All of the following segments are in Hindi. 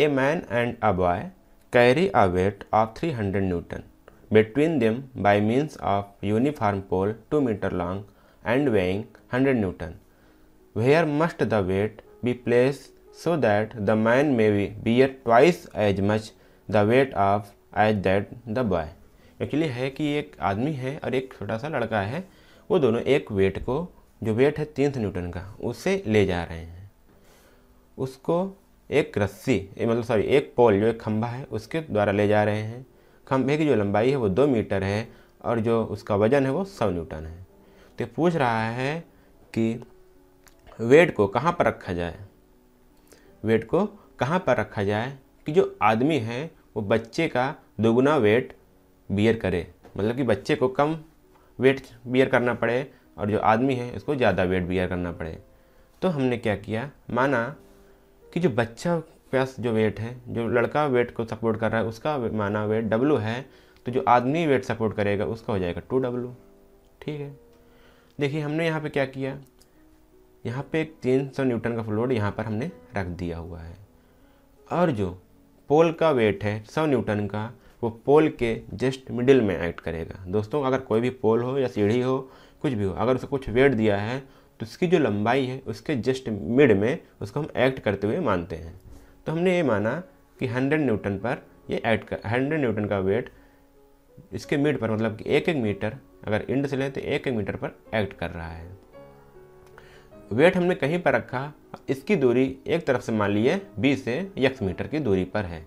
A man and a boy carry a weight of three hundred newton between them by means of uniform pole two metre long and weighing hundred newton where must the weight be place so that the man may we bear twice as much the weight of as that the boy actually है कि एक आदमी है और एक छोटा सा लड़का है वो दोनों एक वेट को जो वेट है तीन न्यूटन का उसे ले जा रहे हैं उसको एक रस्सी मतलब सॉरी एक पोल जो एक खंभा है उसके द्वारा ले जा रहे हैं खंभे की जो लंबाई है वो दो मीटर है और जो उसका वजन है वो सौ न्यूटन है तो पूछ रहा है कि वेट को कहाँ पर रखा जाए वेट को कहाँ पर रखा जाए कि जो आदमी है वो बच्चे का दोगुना वेट बियर करे मतलब कि बच्चे को कम वेट बियर करना पड़े और जो आदमी है उसको ज़्यादा वेट बियर करना पड़े तो हमने क्या किया माना कि जो बच्चा प्लस जो वेट है जो लड़का वेट को सपोर्ट कर रहा है उसका माना वेट डब्लू है तो जो आदमी वेट सपोर्ट करेगा उसका हो जाएगा टू डब्लू ठीक है देखिए हमने यहाँ पे क्या किया यहाँ पे एक तीन सौ न्यूटन का फ्लोड यहाँ पर हमने रख दिया हुआ है और जो पोल का वेट है सौ न्यूटन का वो पोल के जस्ट मिडिल में एक्ट करेगा दोस्तों अगर कोई भी पोल हो या सीढ़ी हो कुछ भी हो अगर उसे कुछ वेट दिया है तो उसकी जो लंबाई है उसके जस्ट मिड में उसको हम एक्ट करते हुए मानते हैं तो हमने ये माना कि 100 न्यूटन पर ये एक्ट कर हंड्रेड न्यूटन का वेट इसके मिड पर मतलब कि एक एक मीटर अगर इंड से लें तो एक एक मीटर पर एक्ट कर रहा है वेट हमने कहीं पर रखा इसकी दूरी एक तरफ से मान है बीस से यक्स मीटर की दूरी पर है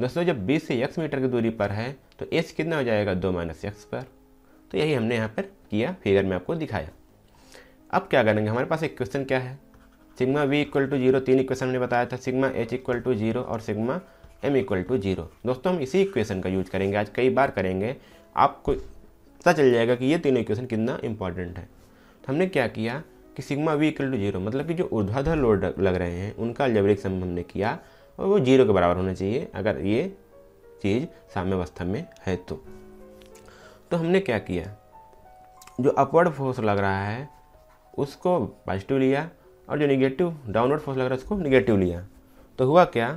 दोस्तों जब बीस से यक्स मीटर की दूरी पर है तो एस कितना हो जाएगा दो माइनस यक्स पर तो यही हमने यहाँ पर किया फिगर में आपको दिखाया अब क्या करेंगे हमारे पास एक क्वेश्चन क्या है sigma V equal to zero तीन इक्वेशन हमने बताया था sigma H equal to zero और sigma M equal to zero दोस्तों हम इसी इक्वेशन का यूज करेंगे आज कई बार करेंगे आपको पता चल जाएगा कि ये तीनों इक्वेशन कितना इंपॉर्टेंट है तो हमने क्या किया कि sigma V equal to zero मतलब कि जो ऊर्ध्वाधर लोड लग रहे हैं उनका अल्जेब्रिक सम हमने किया और वो जीरो के बराबर होना चाहिए अगर ये चीज़ अवस्था में है तो तो हमने क्या किया जो अपवर्ड फोर्स लग रहा है उसको पॉजिटिव लिया और जो निगेटिव डाउनवर्ड फोर्स लग रहा है उसको निगेटिव लिया तो हुआ क्या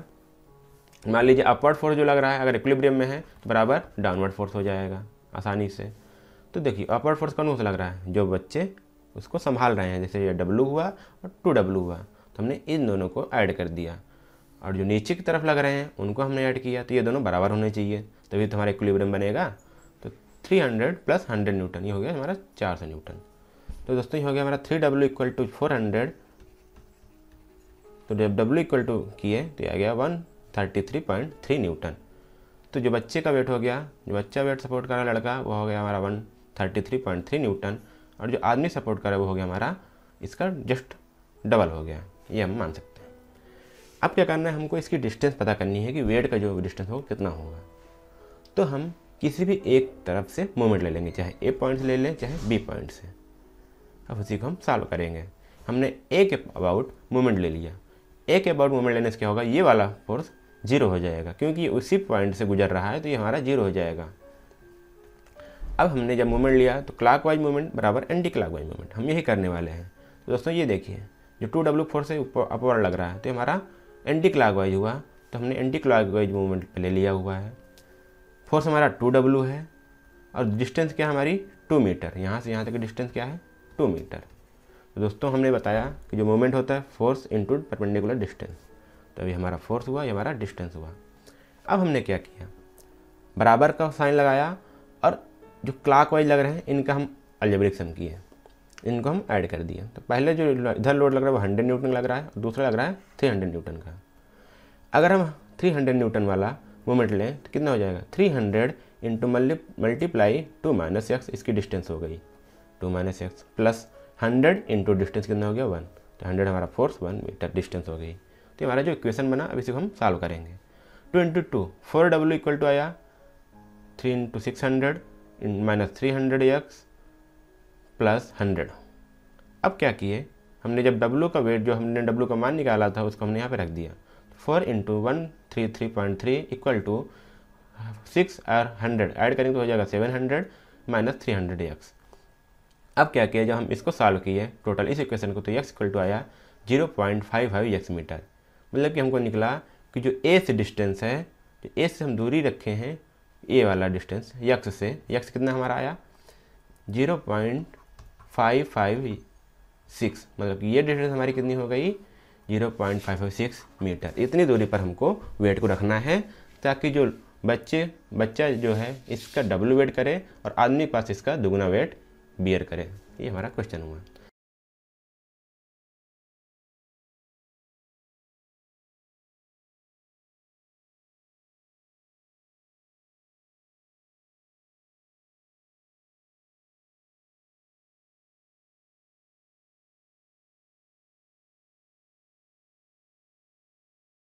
मान लीजिए अपवर्ड फोर्स जो लग रहा है अगर इक्विलिब्रियम में है तो बराबर डाउनवर्ड फोर्स हो जाएगा आसानी से तो देखिए अपवर्ड फोर्स कौन से लग रहा है जो बच्चे उसको संभाल रहे हैं जैसे ये डब्लू हुआ और टू डब्लू हुआ तो हमने इन दोनों को ऐड कर दिया और जो नीचे की तरफ लग रहे हैं उनको हमने ऐड किया तो ये दोनों बराबर होने चाहिए तभी तुम्हारा तो इक्विलिब्रियम बनेगा तो 300 प्लस 100 न्यूटन ये हो गया हमारा 400 न्यूटन तो दोस्तों ये हो गया हमारा three W equal to four hundred तो जब डब्ल्यू इक्वल टू किए तो आ गया one thirty three point three newton तो जो बच्चे का वेट हो गया जो बच्चा वेट सपोर्ट कर रहा है लड़का वो हो गया हमारा one thirty three point three newton और जो आदमी सपोर्ट कर रहा है वो हो गया हमारा इसका जस्ट डबल हो गया ये हम मान सकते हैं अब क्या करना है हमको इसकी डिस्टेंस पता करनी है कि वेट का जो डिस्टेंस होगा कितना होगा तो हम किसी भी एक तरफ से मूवमेंट ले लेंगे चाहे ए पॉइंट से ले लें चाहे बी पॉइंट से अब उसी को हम सॉल्व करेंगे हमने एक अबाउट मोमेंट ले लिया एक अबाउट मोमेंट लेने से क्या होगा ये वाला फोर्स जीरो हो जाएगा क्योंकि उसी पॉइंट से गुजर रहा है तो ये हमारा जीरो हो जाएगा अब हमने जब मूवमेंट लिया तो क्लाक वाइज मूवमेंट बराबर एंटी क्लाक वाइज मूवमेंट हम यही करने वाले हैं तो दोस्तों ये देखिए जो टू डब्ल्यू फोर्स है अपवर्ड लग रहा है तो हमारा एंटी क्लाक वाइज हुआ तो हमने एंटी क्लाक वाइज मूवमेंट ले लिया हुआ है फोर्स हमारा टू डब्ल्यू है और डिस्टेंस क्या हमारी टू मीटर यहाँ से यहाँ तक डिस्टेंस क्या है टू मीटर तो दोस्तों हमने बताया कि जो मोमेंट होता है फोर्स इंटू परपेंडिकुलर डिस्टेंस तो अभी हमारा फोर्स हुआ ये हमारा डिस्टेंस हुआ अब हमने क्या किया बराबर का साइन लगाया और जो क्लाक वाइज लग रहे हैं इनका हम अल्जेब्रिक सम किए इनको हम ऐड कर दिए तो पहले जो इधर लोड लग रहा है वो हंड्रेड न्यूटन लग रहा है दूसरा लग रहा है थ्री हंड्रेड न्यूटन का अगर हम थ्री हंड्रेड न्यूटन वाला मोमेंट लें तो कितना हो जाएगा three hundred into multiply two minus X इसकी डिस्टेंस हो गई two minus X plus hundred into distance कितना हो गया वन तो हंड्रेड हमारा फोर्स वन मीटर डिस्टेंस हो गई तो हमारा जो इक्वेशन बना अब इसको हम सॉल्व करेंगे two into two four W equal to आया three into six hundred minus three hundred X plus hundred अब क्या किए हमने जब डब्ल्यू का वेट जो हमने डब्ल्यू का मान निकाला था उसको हमने यहाँ पर रख दिया four into one three three point three equal to six और हंड्रेड ऐड करेंगे तो हो जाएगा seven hundred minus three hundred X अब क्या किया जब हम इसको सॉल्व किए टोटल इस इक्वेशन को तो यक्स इक्वल टू आया zero point five five X metre मतलब कि हमको निकला कि जो ए से डिस्टेंस है तो ए से हम दूरी रखे हैं ए वाला डिस्टेंस यक्स से यक्स कितना हमारा आया zero point five five six मतलब कि ये डिस्टेंस हमारी कितनी हो गई zero point five five six metre इतनी दूरी पर हमको वेट को रखना है ताकि जो बच्चे बच्चा जो है इसका डबल वेट करे और आदमी के पास इसका दुगना वेट बियर करें ये हमारा क्वेश्चन हुआ